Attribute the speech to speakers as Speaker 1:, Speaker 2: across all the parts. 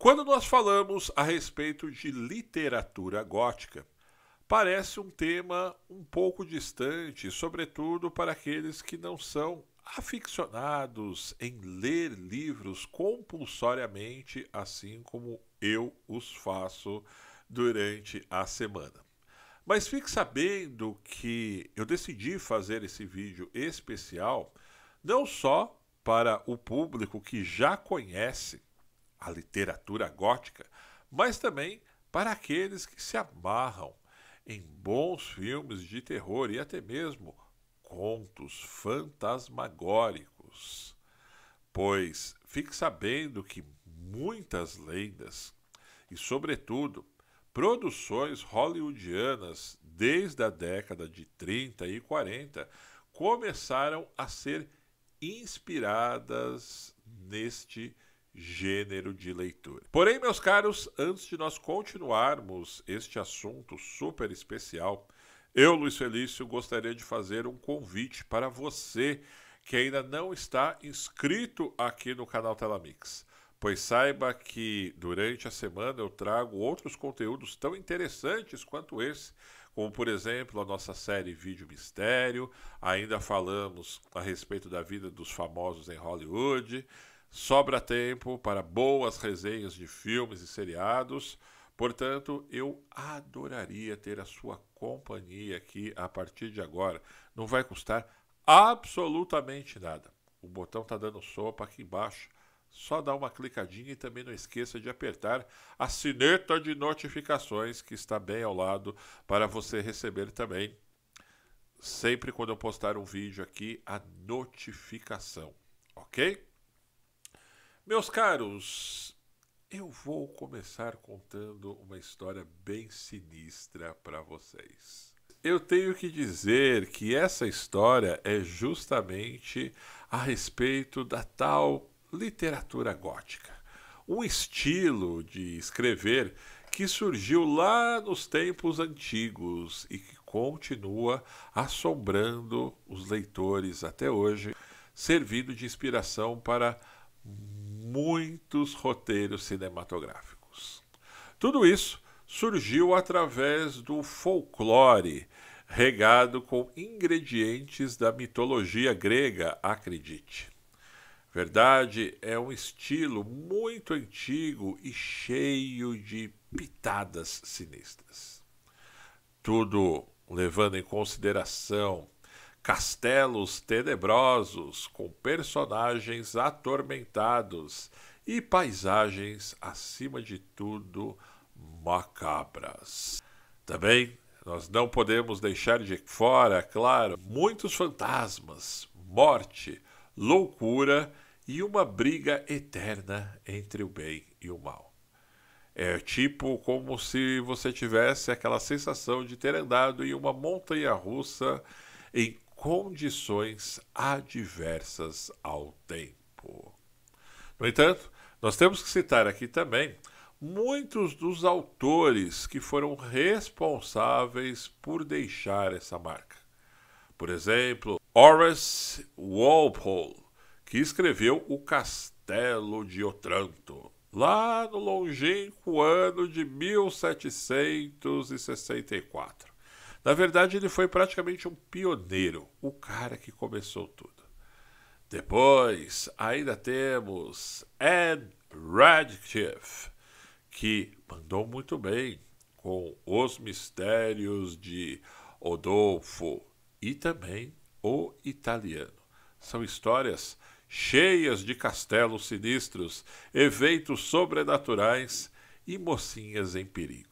Speaker 1: Quando nós falamos a respeito de literatura gótica, parece um tema um pouco distante, sobretudo para aqueles que não são aficionados em ler livros compulsoriamente, assim como eu os faço durante a semana. Mas fique sabendo que eu decidi fazer esse vídeo especial não só para o público que já conhece a literatura gótica, mas também para aqueles que se amarram em bons filmes de terror e até mesmo contos fantasmagóricos. Pois fique sabendo que muitas lendas e, sobretudo, produções hollywoodianas desde a década de 30 e 40 começaram a ser inspiradas neste filme gênero de leitura. Porém, meus caros, antes de nós continuarmos este assunto super especial, eu, Luiz Felício, gostaria de fazer um convite para você que ainda não está inscrito aqui no canal Telamix. Pois saiba que durante a semana eu trago outros conteúdos tão interessantes quanto esse, como por exemplo a nossa série Vídeo Mistério, ainda falamos a respeito da vida dos famosos em Hollywood, Sobra tempo para boas resenhas de filmes e seriados. Portanto, eu adoraria ter a sua companhia aqui a partir de agora. Não vai custar absolutamente nada. O botão está dando sopa aqui embaixo. Só dá uma clicadinha e também não esqueça de apertar a sineta de notificações que está bem ao lado para você receber também, sempre quando eu postar um vídeo aqui, a notificação. Ok? Meus caros, eu vou começar contando uma história bem sinistra para vocês. Eu tenho que dizer que essa história é justamente a respeito da tal literatura gótica, um estilo de escrever que surgiu lá nos tempos antigos e que continua assombrando os leitores até hoje, servindo de inspiração para muitos roteiros cinematográficos. Tudo isso surgiu através do folclore, regado com ingredientes da mitologia grega, acredite. Verdade é um estilo muito antigo e cheio de pitadas sinistras. Tudo levando em consideração castelos tenebrosos com personagens atormentados e paisagens, acima de tudo, macabras. Também nós não podemos deixar de fora, claro, muitos fantasmas, morte, loucura e uma briga eterna entre o bem e o mal. É tipo como se você tivesse aquela sensação de ter andado em uma montanha russa em condições adversas ao tempo. No entanto, nós temos que citar aqui também muitos dos autores que foram responsáveis por deixar essa marca. Por exemplo, Horace Walpole, que escreveu O Castelo de Otranto, lá no longínquo ano de 1764. Na verdade, ele foi praticamente um pioneiro, o cara que começou tudo. Depois, ainda temos Ed Radcliffe, que mandou muito bem com Os Mistérios de Odolfo e também O Italiano. São histórias cheias de castelos sinistros, eventos sobrenaturais e mocinhas em perigo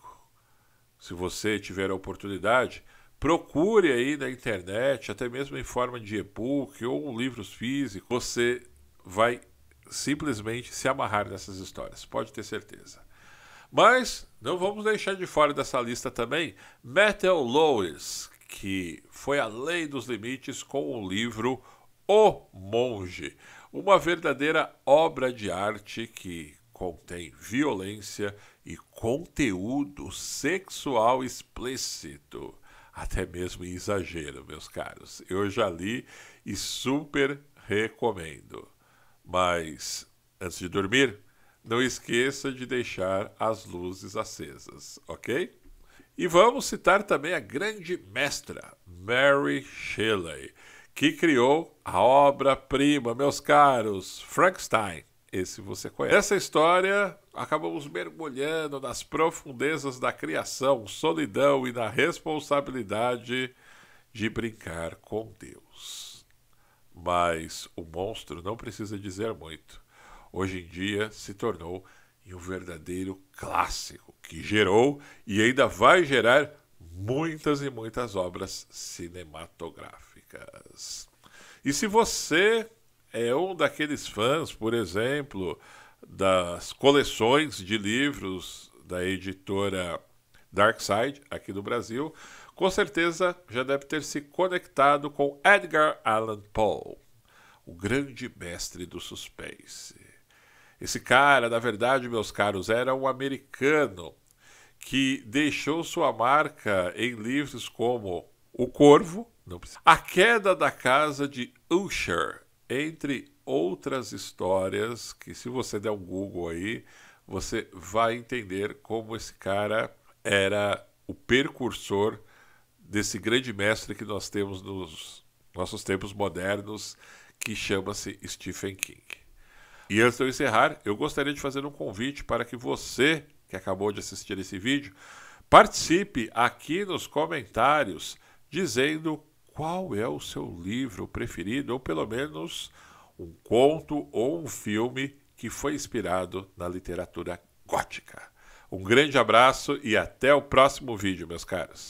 Speaker 1: se você tiver a oportunidade, procure aí na internet, até mesmo em forma de e-book ou livros físicos, você vai simplesmente se amarrar nessas histórias, pode ter certeza. Mas não vamos deixar de fora dessa lista também Metal Lois, que foi além dos limites com o livro O Monge, uma verdadeira obra de arte que contém violência e conteúdo sexual explícito, até mesmo em exagero, meus caros. Eu já li e super recomendo. Mas antes de dormir, não esqueça de deixar as luzes acesas, ok? E vamos citar também a grande mestra Mary Shelley, que criou a obra-prima, meus caros, Frankenstein. Esse você conhece. Essa história acabamos mergulhando nas profundezas da criação, solidão e na responsabilidade de brincar com Deus. Mas o monstro não precisa dizer muito. Hoje em dia se tornou um verdadeiro clássico que gerou e ainda vai gerar muitas e muitas obras cinematográficas. E se você é um daqueles fãs, por exemplo, das coleções de livros da editora Darkside, aqui do Brasil, com certeza já deve ter se conectado com Edgar Allan Poe, o grande mestre do suspense. Esse cara, na verdade, meus caros, era um americano que deixou sua marca em livros como O Corvo, A Queda da Casa de Usher, entre outras histórias que, se você der um Google aí, você vai entender como esse cara era o precursor desse grande mestre que nós temos nos nossos tempos modernos, que chama-se Stephen King. E antes de eu encerrar, eu gostaria de fazer um convite para que você, que acabou de assistir esse vídeo, participe aqui nos comentários dizendo qual é o seu livro preferido, ou pelo menos um conto ou um filme que foi inspirado na literatura gótica. Um grande abraço e até o próximo vídeo, meus caros.